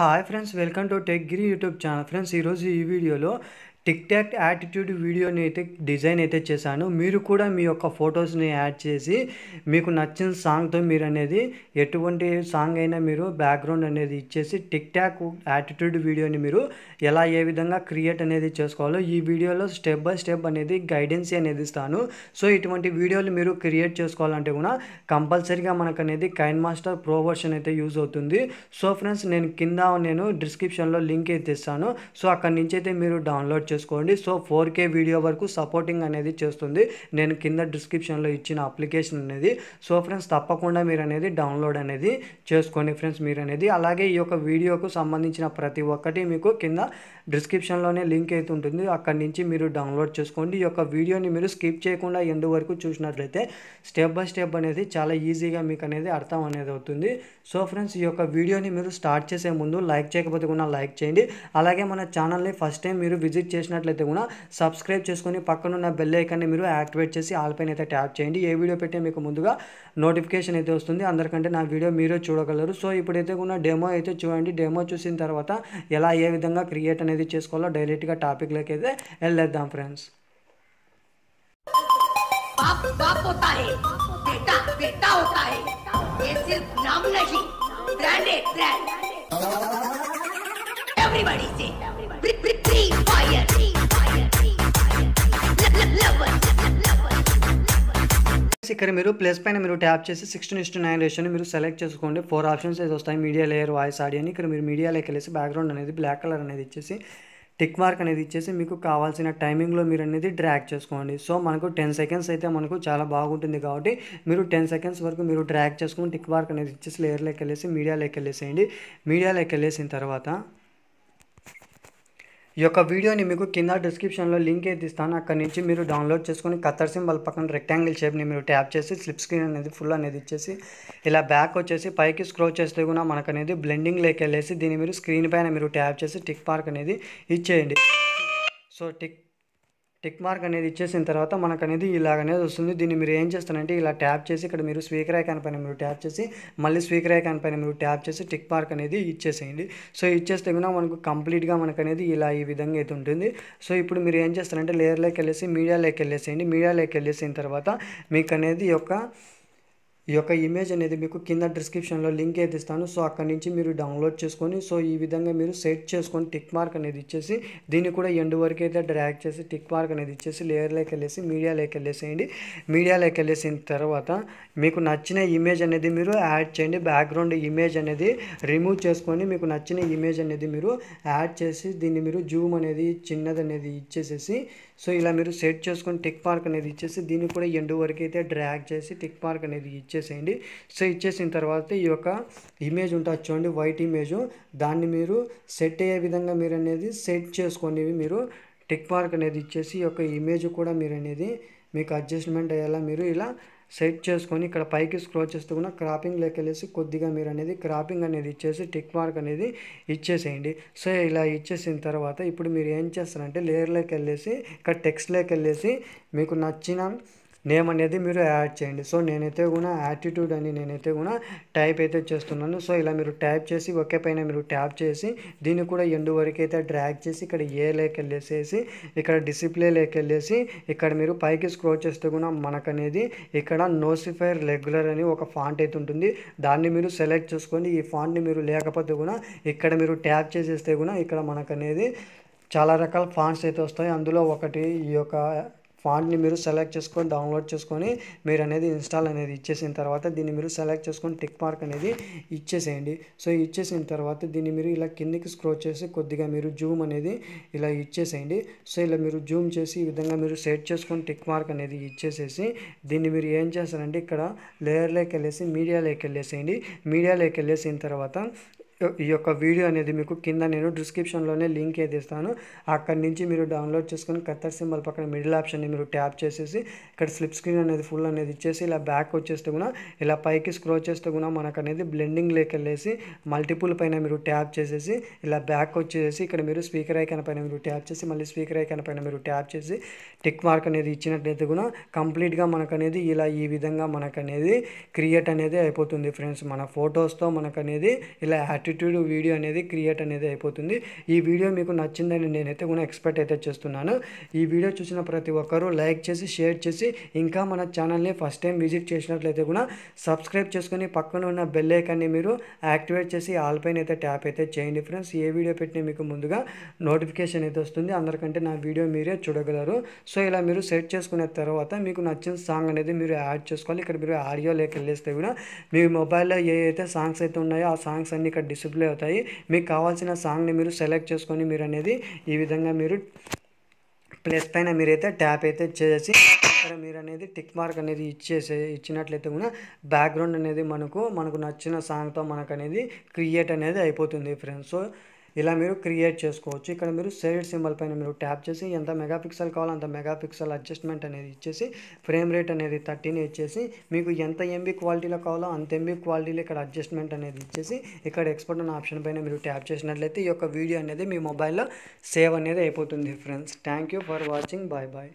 Hi friends welcome to tech Giri YouTube channel friends ఈరోజు ఈ వీడియోలో టిక్ టాక్ యాటిట్యూడ్ వీడియోని అయితే డిజైన్ అయితే చేశాను మీరు కూడా మీ యొక్క ఫొటోస్ని యాడ్ చేసి మీకు నచ్చిన సాంగ్తో మీరు అనేది ఎటువంటి సాంగ్ అయినా మీరు బ్యాక్గ్రౌండ్ అనేది ఇచ్చేసి టిక్ టాక్ యాటిట్యూడ్ వీడియోని మీరు ఎలా ఏ విధంగా క్రియేట్ అనేది చేసుకోవాలో ఈ వీడియోలో స్టెప్ బై స్టెప్ అనేది గైడెన్స్ అనేది ఇస్తాను సో ఇటువంటి వీడియోలు మీరు క్రియేట్ చేసుకోవాలంటే కూడా కంపల్సరీగా మనకు అనేది కైన్ మాస్టర్ ప్రో వర్షన్ అయితే యూజ్ అవుతుంది సో ఫ్రెండ్స్ నేను కింద నేను డిస్క్రిప్షన్లో లింక్ అయితే ఇస్తాను సో అక్కడి నుంచి అయితే మీరు డౌన్లోడ్ చేసుకోవాలి చేసుకోండి సో ఫోర్ కే వీడియో వరకు సపోర్టింగ్ అనేది చేస్తుంది నేను కింద డిస్క్రిప్షన్లో ఇచ్చిన అప్లికేషన్ అనేది సో ఫ్రెండ్స్ తప్పకుండా మీరు అనేది డౌన్లోడ్ అనేది చేసుకోండి ఫ్రెండ్స్ మీరు అనేది అలాగే ఈ యొక్క వీడియోకు సంబంధించిన ప్రతి ఒక్కటి మీకు కింద డిస్క్రిప్షన్లోనే లింక్ అయితే ఉంటుంది అక్కడి నుంచి మీరు డౌన్లోడ్ చేసుకోండి ఈ యొక్క వీడియోని మీరు స్కిప్ చేయకుండా ఎందు వరకు చూసినట్లయితే స్టెప్ బై స్టెప్ అనేది చాలా ఈజీగా మీకు అనేది అర్థం అనేది అవుతుంది సో ఫ్రెండ్స్ ఈ యొక్క వీడియోని మీరు స్టార్ట్ చేసే ముందు లైక్ చేయకపోతే కూడా లైక్ చేయండి అలాగే మన ఛానల్ని ఫస్ట్ టైం మీరు విజిట్ చేసి చేసినట్లయితే కూడా సబ్స్క్రైబ్ చేసుకొని పక్కనున్న బెల్ ఐకాన్ని మీరు యాక్టివేట్ చేసి ఆల్పైన అయితే ట్యాప్ చేయండి ఏ వీడియో పెట్టే మీకు ముందుగా నోటిఫికేషన్ అయితే వస్తుంది అందరికంటే నా వీడియో మీరే చూడగలరు సో ఇప్పుడైతే కూడా డెమో అయితే చూడండి డెమో చూసిన తర్వాత ఎలా ఏ విధంగా క్రియేట్ అనేది చేసుకోవాలో డైరెక్ట్గా టాపిక్లోకి అయితే వెళ్ళేద్దాం ఫ్రెండ్స్ Everybody say, everybody. ఇక్కడ మీరు ప్లస్ పైన మీరు ట్యాప్ చేసి సిక్స్టీన్ ఇస్టు నైన్ రేషన్ మీరు సెలెక్ట్ చేసుకోండి ఫోర్ ఆప్షన్స్ అయితే వస్తాయి మీడియా లేయర్ వాయిస్ ఆడియో అని ఇక్కడ మీరు మీడియా వెళ్ళేసి బ్యాక్గ్రౌండ్ అనేది బ్లాక్ కలర్ అనేది ఇచ్చేసి టిక్ మార్క్ అనేది ఇచ్చేసి మీకు కావాల్సిన టైమింగ్లో మీరు అనేది డ్రాక్ చేసుకోండి సో మనకు టెన్ సెకండ్స్ అయితే మనకు చాలా బాగుంటుంది కాబట్టి మీరు టెన్ సెకండ్స్ వరకు మీరు డ్రాక్ చేసుకుని టిక్ మార్క్ అనేది ఇచ్చేసి లేయర్ వెళ్ళేసి మీడియాలోకి వెళ్ళేసేయండి మీడియాలోకి వెళ్ళేసిన తర్వాత ఈ యొక్క వీడియోని మీకు కింద డిస్క్రిప్షన్లో లింక్ అయితే ఇస్తాను అక్కడ నుంచి మీరు డౌన్లోడ్ చేసుకొని కత్తర్ సింబల్ పక్కన రెక్టాంగిల్ షేప్ని మీరు ట్యాప్ చేసి స్లిప్ స్క్రీన్ అనేది ఫుల్ అనేది ఇచ్చేసి ఇలా బ్యాక్ వచ్చేసి పైకి స్క్రోల్ చేస్తే కూడా మనకు అనేది బ్లెండింగ్ లేక వెళ్ళేసి దీన్ని మీరు స్క్రీన్ పైన మీరు ట్యాప్ చేసి టిక్ మార్క్ అనేది ఇచ్చేయండి సో టిక్ టిక్ మార్క్ అనేది ఇచ్చేసిన తర్వాత మనకు అనేది అనేది వస్తుంది దీన్ని మీరు ఏం చేస్తారంటే ఇలా ట్యాప్ చేసి ఇక్కడ మీరు స్పీకర్ ఐకాన్ పైన మీరు ట్యాప్ చేసి మళ్ళీ స్పీకర్ ఐకాన్ పైన మీరు ట్యాప్ చేసి టిక్ మార్క్ అనేది ఇచ్చేసేయండి సో ఇచ్చేస్తే కూడా మనకు కంప్లీట్గా మనకు అనేది ఇలా ఈ విధంగా అయితే ఉంటుంది సో ఇప్పుడు మీరు ఏం చేస్తారంటే లేయర్లోకి వెళ్ళేసి మీడియాలోకి వెళ్ళేసేయండి మీడియాలోకి వెళ్ళేసిన తర్వాత మీకు అనేది యొక్క ఈ యొక్క ఇమేజ్ అనేది మీకు కింద డిస్క్రిప్షన్లో లింక్ అయితే ఇస్తాను సో అక్కడి నుంచి మీరు డౌన్లోడ్ చేసుకొని సో ఈ విధంగా మీరు సెట్ చేసుకొని టిక్ మార్క్ అనేది ఇచ్చేసి దీన్ని కూడా ఎండ్ వరకు అయితే డ్రాక్ చేసి టిక్ మార్క్ అనేది ఇచ్చేసి లేయర్లోకి వెళ్ళేసి మీడియాలోకి వెళ్ళేసేయండి మీడియాలోకి వెళ్ళేసిన తర్వాత మీకు నచ్చిన ఇమేజ్ అనేది మీరు యాడ్ చేయండి బ్యాక్గ్రౌండ్ ఇమేజ్ అనేది రిమూవ్ చేసుకొని మీకు నచ్చిన ఇమేజ్ అనేది మీరు యాడ్ చేసి దీన్ని మీరు జూమ్ అనేది చిన్నది అనేది ఇచ్చేసేసి సో ఇలా మీరు సెట్ చేసుకొని టిక్ మార్క్ అనేది ఇచ్చేసి దీన్ని కూడా ఎండు వరకు అయితే డ్రాక్ చేసి టిక్ మార్క్ అనేది ఇచ్చేసి చేసేయండి సో ఇచ్చేసిన తర్వాత ఈ యొక్క ఇమేజ్ ఉంటుంది చూడండి వైట్ ఇమేజ్ దాన్ని మీరు సెట్ అయ్యే విధంగా మీరు అనేది సెట్ చేసుకొని మీరు టెక్ మార్క్ అనేది ఇచ్చేసి ఈ యొక్క ఇమేజ్ కూడా మీరు అనేది మీకు అడ్జస్ట్మెంట్ అయ్యేలా మీరు ఇలా సెట్ చేసుకొని ఇక్కడ పైకి స్క్రోచ్ చేస్తూ కూడా క్రాపింగ్ వెళ్ళేసి కొద్దిగా మీరు అనేది క్రాపింగ్ అనేది ఇచ్చేసి టిక్ మార్క్ అనేది ఇచ్చేసేయండి సో ఇలా ఇచ్చేసిన తర్వాత ఇప్పుడు మీరు ఏం చేస్తారంటే లేయర్లోకి వెళ్ళేసి ఇక్కడ టెక్స్ట్లోకి వెళ్ళేసి మీకు నచ్చిన నేమ్ అనేది మీరు యాడ్ చేయండి సో నేనైతే కూడా యాటిట్యూడ్ అని నేనైతే కూడా టైప్ అయితే చేస్తున్నాను సో ఇలా మీరు ట్యాప్ చేసి ఒకే పైన మీరు ట్యాప్ చేసి దీన్ని కూడా ఎండు వరకు అయితే డ్రాగ్ చేసి ఇక్కడ ఏ లేకెళ్ళేసేసి ఇక్కడ డిసిప్లే లేకెళ్ళేసి ఇక్కడ మీరు పైకి స్క్రోల్ చేస్తే కూడా మనకనేది ఇక్కడ నోసిఫైర్ రెగ్యులర్ అని ఒక ఫాంట్ అయితే ఉంటుంది దాన్ని మీరు సెలెక్ట్ చేసుకొని ఈ ఫాంట్ని మీరు లేకపోతే కూడా ఇక్కడ మీరు ట్యాప్ చేసేస్తే కూడా ఇక్కడ మనకనేది చాలా రకాల ఫాంట్స్ అయితే వస్తాయి అందులో ఒకటి ఈ యొక్క ఫాంట్ని మీరు సెలెక్ట్ చేసుకొని డౌన్లోడ్ చేసుకొని మీరు అనేది ఇన్స్టాల్ అనేది ఇచ్చేసిన తర్వాత దీన్ని మీరు సెలెక్ట్ చేసుకొని టిక్ మార్క్ అనేది ఇచ్చేసేయండి సో ఇచ్చేసిన తర్వాత దీన్ని మీరు ఇలా కిందికి స్క్రోచ్ చేసి కొద్దిగా మీరు జూమ్ అనేది ఇలా ఇచ్చేసేయండి సో ఇలా మీరు జూమ్ చేసి ఈ విధంగా మీరు సెట్ చేసుకొని టిక్ మార్క్ అనేది ఇచ్చేసేసి దీన్ని మీరు ఏం చేస్తారంటే ఇక్కడ లేయర్లోకి వెళ్ళేసి మీడియాలోకి వెళ్ళేసేయండి మీడియాలోకి వెళ్ళేసిన తర్వాత ఈ యొక్క వీడియో అనేది మీకు కింద నేను డిస్క్రిప్షన్లోనే లింక్ అయితే ఇస్తాను అక్కడి నుంచి మీరు డౌన్లోడ్ చేసుకొని కత్తర్ సింబల్ పక్కన మిడిల్ ఆప్షన్ని మీరు ట్యాప్ చేసేసి ఇక్కడ స్లిప్ స్క్రీన్ అనేది ఫుల్ అనేది ఇచ్చేసి ఇలా బ్యాక్ వచ్చేస్తే కూడా ఇలా పైకి స్క్రోల్ చేస్తే కూడా మనకు అనేది బ్లెండింగ్ వెళ్ళేసి మల్టిపుల్ పైన మీరు ట్యాప్ చేసేసి ఇలా బ్యాక్ వచ్చేసి ఇక్కడ మీరు స్పీకర్ ఐకాన్ పైన మీరు ట్యాప్ చేసి మళ్ళీ స్పీకర్ ఐకాన్ పైన మీరు ట్యాప్ చేసి టిక్ మార్క్ అనేది ఇచ్చినట్లయితే కూడా కంప్లీట్గా మనకనేది ఇలా ఈ విధంగా మనకనేది క్రియేట్ అనేది అయిపోతుంది ఫ్రెండ్స్ మన ఫొటోస్తో మనకనేది ఇలా యాప్టిట్యూడ్ వీడియో అనేది క్రియేట్ అనేది అయిపోతుంది ఈ వీడియో మీకు నచ్చిందని నేనైతే కూడా ఎక్స్పెక్ట్ అయితే చేస్తున్నాను ఈ వీడియో చూసిన ప్రతి ఒక్కరూ లైక్ చేసి షేర్ చేసి ఇంకా మన ఛానల్ని ఫస్ట్ టైం విజిట్ చేసినట్లయితే కూడా సబ్స్క్రైబ్ చేసుకుని పక్కన ఉన్న బెల్ ఐకాన్ని మీరు యాక్టివేట్ చేసి ఆల్ పైన అయితే ట్యాప్ అయితే చేయండి ఫ్రెండ్స్ ఏ వీడియో పెట్టినా మీకు ముందుగా నోటిఫికేషన్ అయితే వస్తుంది అందరికంటే నా వీడియో మీరే చూడగలరు సో ఇలా మీరు సెట్ చేసుకున్న తర్వాత మీకు నచ్చిన సాంగ్ అనేది మీరు యాడ్ చేసుకోవాలి ఇక్కడ మీరు ఆడియో లేక వెళ్ళేస్తే కూడా మీ మొబైల్లో ఏ అయితే సాంగ్స్ అయితే ఉన్నాయో ఆ సాంగ్స్ అన్ని ఇక్కడ డిస్ప్లే అవుతాయి మీకు కావాల్సిన సాంగ్ని మీరు సెలెక్ట్ చేసుకొని మీరు అనేది ఈ విధంగా మీరు ప్లస్ పైన మీరైతే ట్యాప్ అయితే చేసి ఇక్కడ మీరు అనేది టిక్ మార్క్ అనేది ఇచ్చేసే ఇచ్చినట్లయితే కూడా బ్యాక్గ్రౌండ్ అనేది మనకు మనకు నచ్చిన సాంగ్తో మనకు అనేది క్రియేట్ అనేది అయిపోతుంది ఫ్రెండ్స్ సో ఇలా మీరు క్రియేట్ చేసుకోవచ్చు ఇక్కడ మీరు సైడ్ సింబల్ పైన మీరు ట్యాప్ చేసి ఎంత మెగాపిక్సెల్ కావాలో అంత మెగాపిక్సెల్ అడ్జస్ట్మెంట్ అనేది ఇచ్చేసి ఫ్రేమ్ రేట్ అనేది థర్టీని ఇచ్చేసి మీకు ఎంత ఎంబీ క్వాలిటీలో కావాలో అంత ఎంబీ క్వాలిటీలో ఇక్కడ అడ్జస్ట్మెంట్ అనేది ఇచ్చేసి ఇక్కడ ఎక్స్పోర్ట్ అనే ఆప్షన్ పైన మీరు ట్యాప్ చేసినట్లయితే ఈ యొక్క వీడియో అనేది మీ మొబైల్లో సేవ్ అనేది అయిపోతుంది friends thank you for watching bye bye